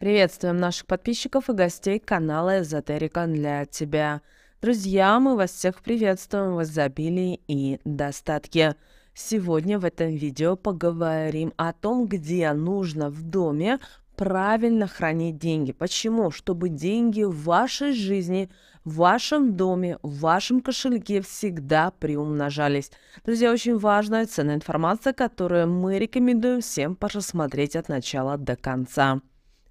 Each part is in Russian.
Приветствуем наших подписчиков и гостей канала «Эзотерика для тебя». Друзья, мы вас всех приветствуем в изобилии и достатке. Сегодня в этом видео поговорим о том, где нужно в доме правильно хранить деньги. Почему? Чтобы деньги в вашей жизни, в вашем доме, в вашем кошельке всегда приумножались. Друзья, очень важная ценная информация, которую мы рекомендуем всем просмотреть от начала до конца.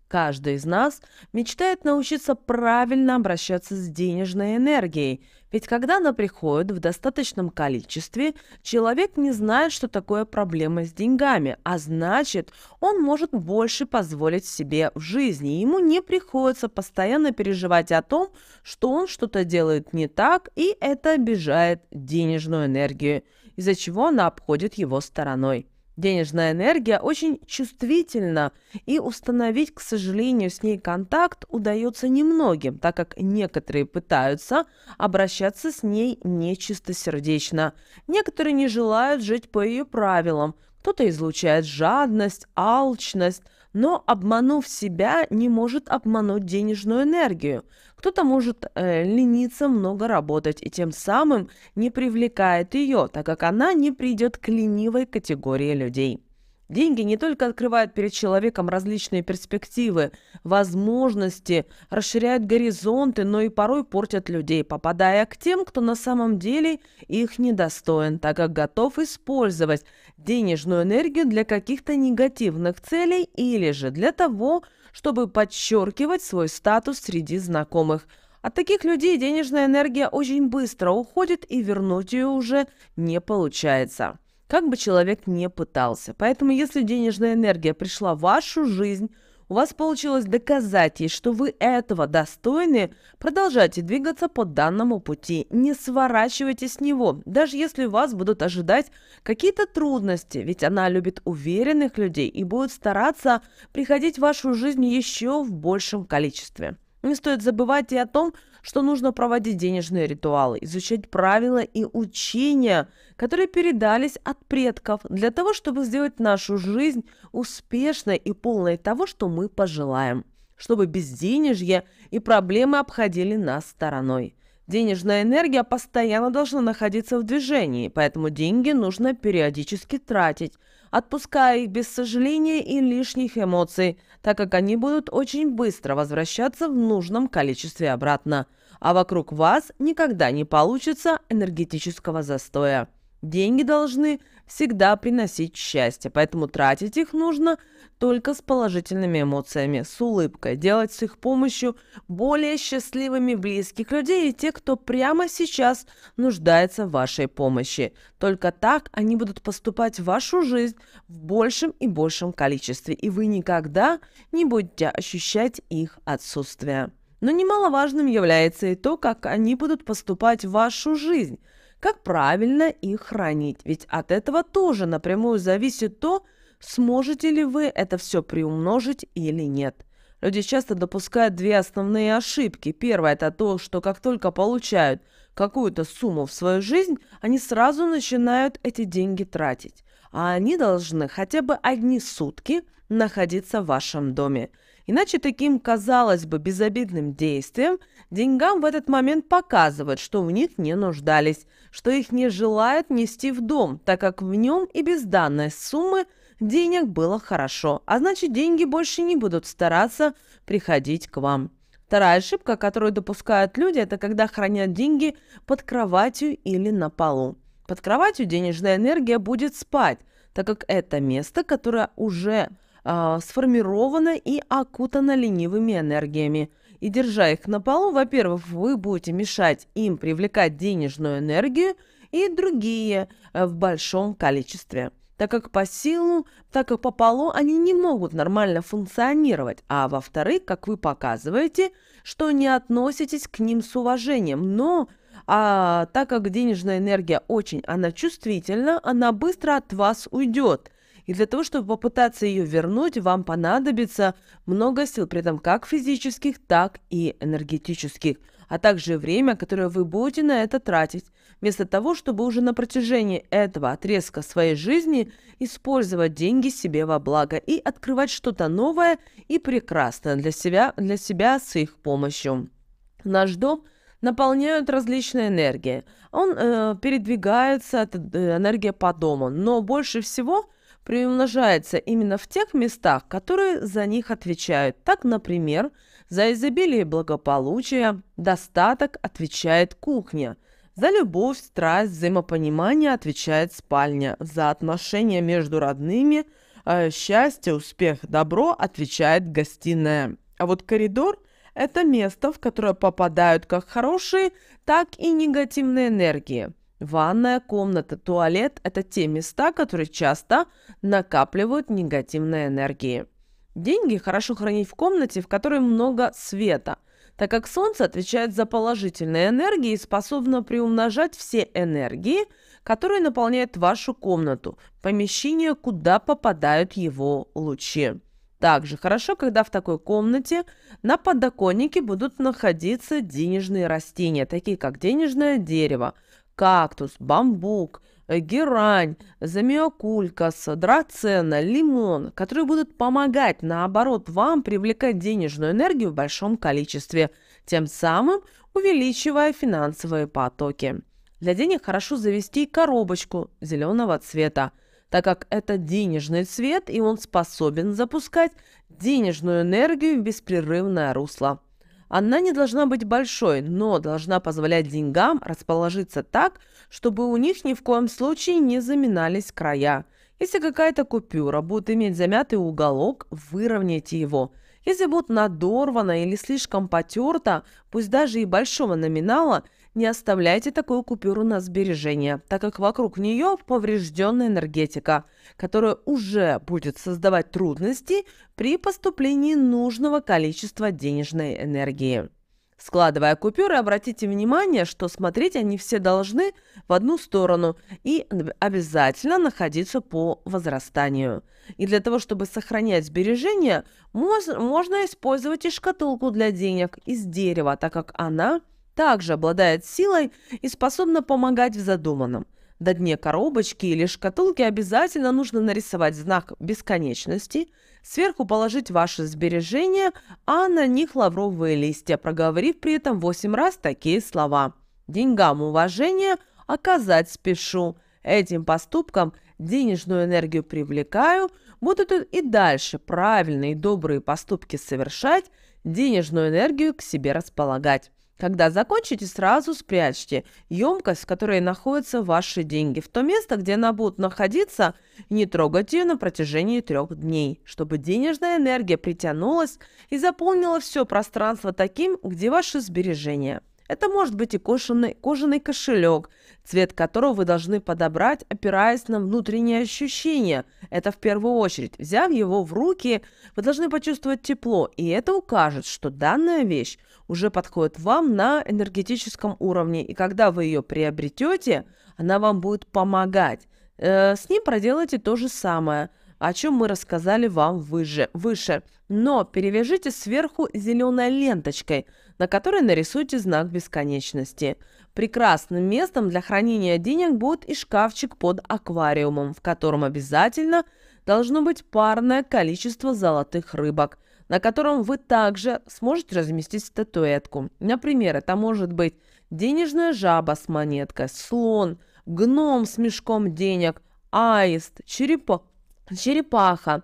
Каждый из нас мечтает научиться правильно обращаться с денежной энергией, ведь когда она приходит в достаточном количестве, человек не знает, что такое проблема с деньгами, а значит, он может больше позволить себе в жизни. Ему не приходится постоянно переживать о том, что он что-то делает не так, и это обижает денежную энергию, из-за чего она обходит его стороной денежная энергия очень чувствительна, и установить, к сожалению, с ней контакт удается немногим, так как некоторые пытаются обращаться с ней нечистосердечно. Некоторые не желают жить по ее правилам, кто-то излучает жадность, алчность, но, обманув себя, не может обмануть денежную энергию. Кто-то может э, лениться много работать и тем самым не привлекает ее, так как она не придет к ленивой категории людей. Деньги не только открывают перед человеком различные перспективы, возможности, расширяют горизонты, но и порой портят людей, попадая к тем, кто на самом деле их недостоин, так как готов использовать денежную энергию для каких-то негативных целей или же для того, чтобы чтобы подчеркивать свой статус среди знакомых. От таких людей денежная энергия очень быстро уходит, и вернуть ее уже не получается. Как бы человек не пытался. Поэтому, если денежная энергия пришла в вашу жизнь – у вас получилось доказать ей, что вы этого достойны, продолжайте двигаться по данному пути, не сворачивайте с него, даже если вас будут ожидать какие-то трудности, ведь она любит уверенных людей и будет стараться приходить в вашу жизнь еще в большем количестве. Не стоит забывать и о том, что нужно проводить денежные ритуалы, изучать правила и учения, которые передались от предков, для того, чтобы сделать нашу жизнь успешной и полной того, что мы пожелаем, чтобы безденежье и проблемы обходили нас стороной. Денежная энергия постоянно должна находиться в движении, поэтому деньги нужно периодически тратить, отпуская их без сожаления и лишних эмоций, так как они будут очень быстро возвращаться в нужном количестве обратно. А вокруг вас никогда не получится энергетического застоя. Деньги должны всегда приносить счастье, поэтому тратить их нужно – только с положительными эмоциями, с улыбкой, делать с их помощью более счастливыми близких людей и тех, кто прямо сейчас нуждается в вашей помощи. Только так они будут поступать в вашу жизнь в большем и большем количестве, и вы никогда не будете ощущать их отсутствие. Но немаловажным является и то, как они будут поступать в вашу жизнь, как правильно их хранить, ведь от этого тоже напрямую зависит то, сможете ли вы это все приумножить или нет. Люди часто допускают две основные ошибки. Первая – это то, что как только получают какую-то сумму в свою жизнь, они сразу начинают эти деньги тратить. А они должны хотя бы одни сутки находиться в вашем доме. Иначе таким, казалось бы, безобидным действием деньгам в этот момент показывают, что в них не нуждались, что их не желают нести в дом, так как в нем и без данной суммы – Денег было хорошо, а значит, деньги больше не будут стараться приходить к вам. Вторая ошибка, которую допускают люди, это когда хранят деньги под кроватью или на полу. Под кроватью денежная энергия будет спать, так как это место, которое уже э, сформировано и окутано ленивыми энергиями. И держа их на полу, во-первых, вы будете мешать им привлекать денежную энергию и другие э, в большом количестве так как по силу, так как по полу они не могут нормально функционировать, а во-вторых, как вы показываете, что не относитесь к ним с уважением, но а так как денежная энергия очень, она чувствительна, она быстро от вас уйдет. И для того, чтобы попытаться ее вернуть, вам понадобится много сил, при этом как физических, так и энергетических, а также время, которое вы будете на это тратить вместо того, чтобы уже на протяжении этого отрезка своей жизни использовать деньги себе во благо и открывать что-то новое и прекрасное для себя, для себя с их помощью. Наш дом – наполняют различные энергии. Он э, передвигается, эта энергия по дому, но больше всего приумножается именно в тех местах, которые за них отвечают. Так, например, за изобилие благополучия, достаток отвечает кухня – за любовь, страсть, взаимопонимание отвечает спальня. За отношения между родными, э, счастье, успех, добро отвечает гостиная. А вот коридор – это место, в которое попадают как хорошие, так и негативные энергии. Ванная, комната, туалет – это те места, которые часто накапливают негативные энергии. Деньги хорошо хранить в комнате, в которой много света – так как Солнце отвечает за положительные энергии и способно приумножать все энергии, которые наполняют вашу комнату, помещение, куда попадают его лучи. Также хорошо, когда в такой комнате на подоконнике будут находиться денежные растения, такие как денежное дерево, кактус, бамбук – Э, герань, замиокулькас, драцена, лимон, которые будут помогать, наоборот, вам привлекать денежную энергию в большом количестве, тем самым увеличивая финансовые потоки. Для денег хорошо завести коробочку зеленого цвета, так как это денежный цвет, и он способен запускать денежную энергию в беспрерывное русло. Она не должна быть большой, но должна позволять деньгам расположиться так, чтобы у них ни в коем случае не заминались края. Если какая-то купюра будет иметь замятый уголок, выровняйте его. Если будет надорвана или слишком потерта, пусть даже и большого номинала – не оставляйте такую купюру на сбережение, так как вокруг нее поврежденная энергетика, которая уже будет создавать трудности при поступлении нужного количества денежной энергии. Складывая купюры, обратите внимание, что смотреть они все должны в одну сторону и обязательно находиться по возрастанию. И для того, чтобы сохранять сбережения, можно использовать и шкатулку для денег из дерева, так как она – также обладает силой и способна помогать в задуманном. До дне коробочки или шкатулки обязательно нужно нарисовать знак бесконечности, сверху положить ваши сбережения, а на них лавровые листья, проговорив при этом 8 раз такие слова. «Деньгам уважение оказать спешу. Этим поступком денежную энергию привлекаю, буду тут и дальше правильные и добрые поступки совершать, денежную энергию к себе располагать. Когда закончите, сразу спрячьте емкость, в которой находятся ваши деньги, в то место, где она будет находиться, и не трогайте ее на протяжении трех дней, чтобы денежная энергия притянулась и заполнила все пространство таким, где ваши сбережения. Это может быть и кожаный, кожаный кошелек, цвет которого вы должны подобрать, опираясь на внутренние ощущения. Это в первую очередь. Взяв его в руки, вы должны почувствовать тепло, и это укажет, что данная вещь уже подходит вам на энергетическом уровне. И когда вы ее приобретете, она вам будет помогать. Э, с ним проделайте то же самое, о чем мы рассказали вам выше. выше. Но перевяжите сверху зеленой ленточкой, на которой нарисуйте знак бесконечности. Прекрасным местом для хранения денег будет и шкафчик под аквариумом, в котором обязательно должно быть парное количество золотых рыбок – на котором вы также сможете разместить статуэтку. Например, это может быть денежная жаба с монеткой, слон, гном с мешком денег, аист, черепа, черепаха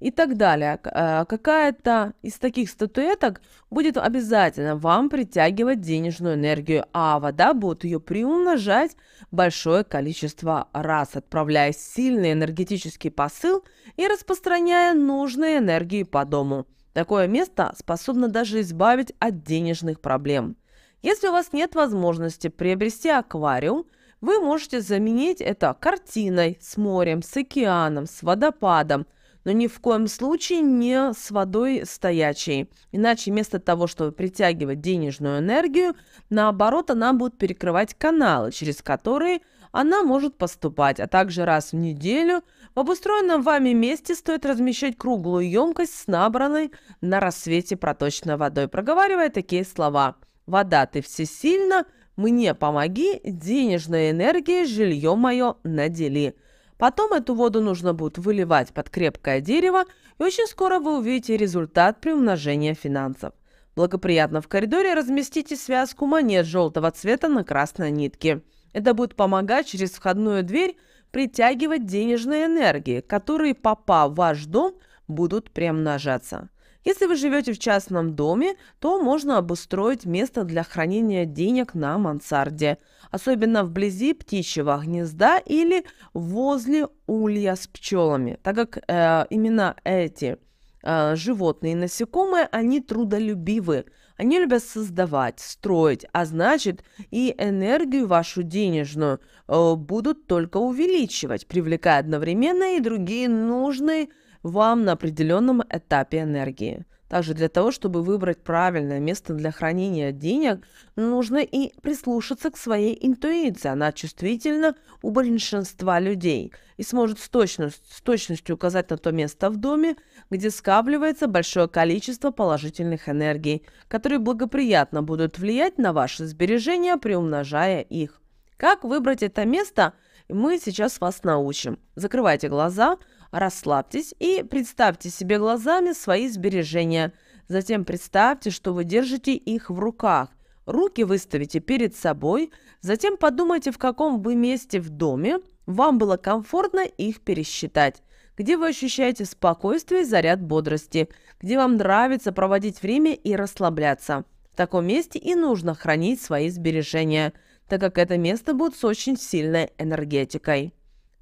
и так далее. Э, какая-то из таких статуэток будет обязательно вам притягивать денежную энергию, а вода будет ее приумножать большое количество раз, отправляя сильный энергетический посыл и распространяя нужные энергии по дому. Такое место способно даже избавить от денежных проблем. Если у вас нет возможности приобрести аквариум, вы можете заменить это картиной с морем, с океаном, с водопадом, но ни в коем случае не с водой стоячей. Иначе вместо того, чтобы притягивать денежную энергию, наоборот, она будет перекрывать каналы, через которые – она может поступать, а также раз в неделю в обустроенном вами месте стоит размещать круглую емкость с набранной на рассвете проточной водой, проговаривая такие слова «Вода, ты всесильна, мне помоги, денежной энергии жилье мое надели». Потом эту воду нужно будет выливать под крепкое дерево, и очень скоро вы увидите результат приумножения финансов. Благоприятно в коридоре разместите связку монет желтого цвета на красной нитке – это будет помогать через входную дверь притягивать денежные энергии, которые, попав в ваш дом, будут примножаться. Если вы живете в частном доме, то можно обустроить место для хранения денег на мансарде, особенно вблизи птичьего гнезда или возле улья с пчелами, так как э, именно эти э, животные и насекомые, они трудолюбивы, они любят создавать, строить, а значит и энергию вашу денежную э, будут только увеличивать, привлекая одновременно и другие нужные вам на определенном этапе энергии. Также для того, чтобы выбрать правильное место для хранения денег, нужно и прислушаться к своей интуиции. Она чувствительна у большинства людей и сможет с, точностью, с точностью указать на то место в доме, где скапливается большое количество положительных энергий, которые благоприятно будут влиять на ваши сбережения, приумножая их. Как выбрать это место, мы сейчас вас научим. Закрывайте глаза – Расслабьтесь и представьте себе глазами свои сбережения. Затем представьте, что вы держите их в руках. Руки выставите перед собой, затем подумайте, в каком вы месте в доме вам было комфортно их пересчитать где вы ощущаете спокойствие и заряд бодрости, где вам нравится проводить время и расслабляться. В таком месте и нужно хранить свои сбережения, так как это место будет с очень сильной энергетикой.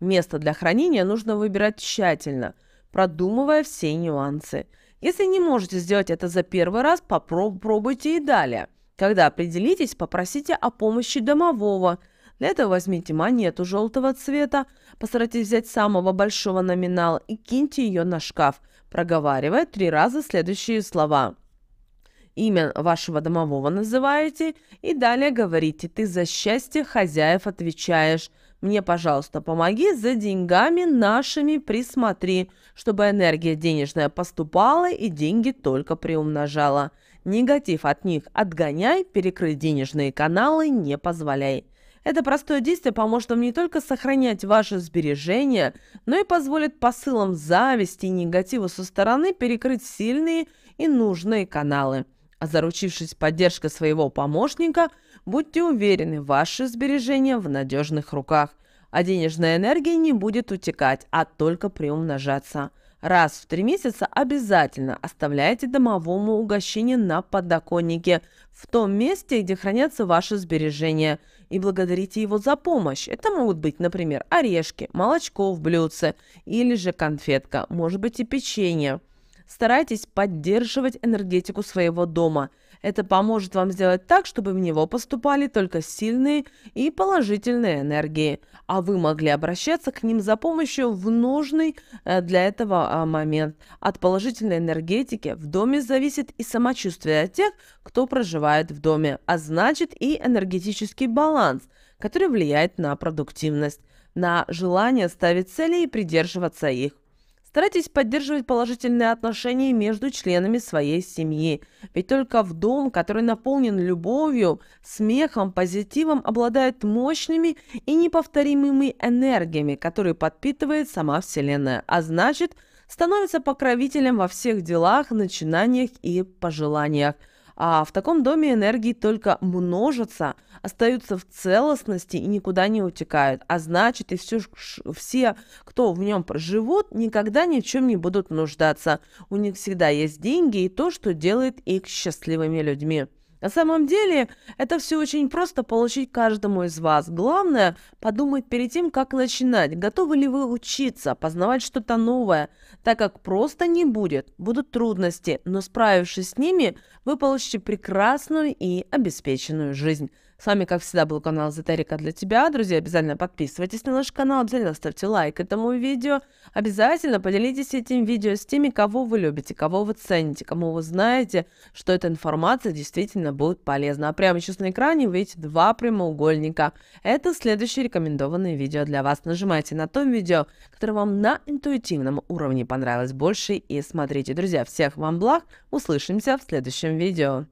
Место для хранения нужно выбирать тщательно, продумывая все нюансы. Если не можете сделать это за первый раз, попробуйте и далее. Когда определитесь, попросите о помощи домового. Для этого возьмите монету желтого цвета, постарайтесь взять самого большого номинала и киньте ее на шкаф, проговаривая три раза следующие слова. Имя вашего домового называете и далее говорите «ты за счастье хозяев отвечаешь», мне, пожалуйста, помоги за деньгами нашими присмотри, чтобы энергия денежная поступала и деньги только приумножала. Негатив от них отгоняй, перекрыть денежные каналы не позволяй. Это простое действие поможет вам не только сохранять ваши сбережения, но и позволит посылам зависти и негатива со стороны перекрыть сильные и нужные каналы. А заручившись поддержкой своего помощника, будьте уверены, ваши сбережения в надежных руках, а денежная энергия не будет утекать, а только приумножаться. Раз в три месяца обязательно оставляйте домовому угощение на подоконнике, в том месте, где хранятся ваши сбережения, и благодарите его за помощь. Это могут быть, например, орешки, молочко в блюдце или же конфетка, может быть и печенье старайтесь поддерживать энергетику своего дома. Это поможет вам сделать так, чтобы в него поступали только сильные и положительные энергии, а вы могли обращаться к ним за помощью в нужный э, для этого а, момент. От положительной энергетики в доме зависит и самочувствие тех, кто проживает в доме, а значит и энергетический баланс, который влияет на продуктивность, на желание ставить цели и придерживаться их. Старайтесь поддерживать положительные отношения между членами своей семьи. Ведь только в дом, который наполнен любовью, смехом, позитивом, обладает мощными и неповторимыми энергиями, которые подпитывает сама Вселенная. А значит, становится покровителем во всех делах, начинаниях и пожеланиях – а в таком доме энергии только множатся, остаются в целостности и никуда не утекают. А значит, и все, все, кто в нем живут, никогда ни в чем не будут нуждаться. У них всегда есть деньги и то, что делает их счастливыми людьми. На самом деле, это все очень просто получить каждому из вас. Главное – подумать перед тем, как начинать. Готовы ли вы учиться, познавать что-то новое, так как просто не будет. Будут трудности, но справившись с ними, вы получите прекрасную и обеспеченную жизнь. С вами, как всегда, был канал Эзотерика для тебя. Друзья, обязательно подписывайтесь на наш канал, обязательно ставьте лайк этому видео. Обязательно поделитесь этим видео с теми, кого вы любите, кого вы цените, кому вы знаете, что эта информация действительно будет полезна. А прямо сейчас на экране вы видите два прямоугольника. Это следующее рекомендованное видео для вас. Нажимайте на то видео, которое вам на интуитивном уровне понравилось больше и смотрите. Друзья, всех вам благ. Услышимся в следующем видео.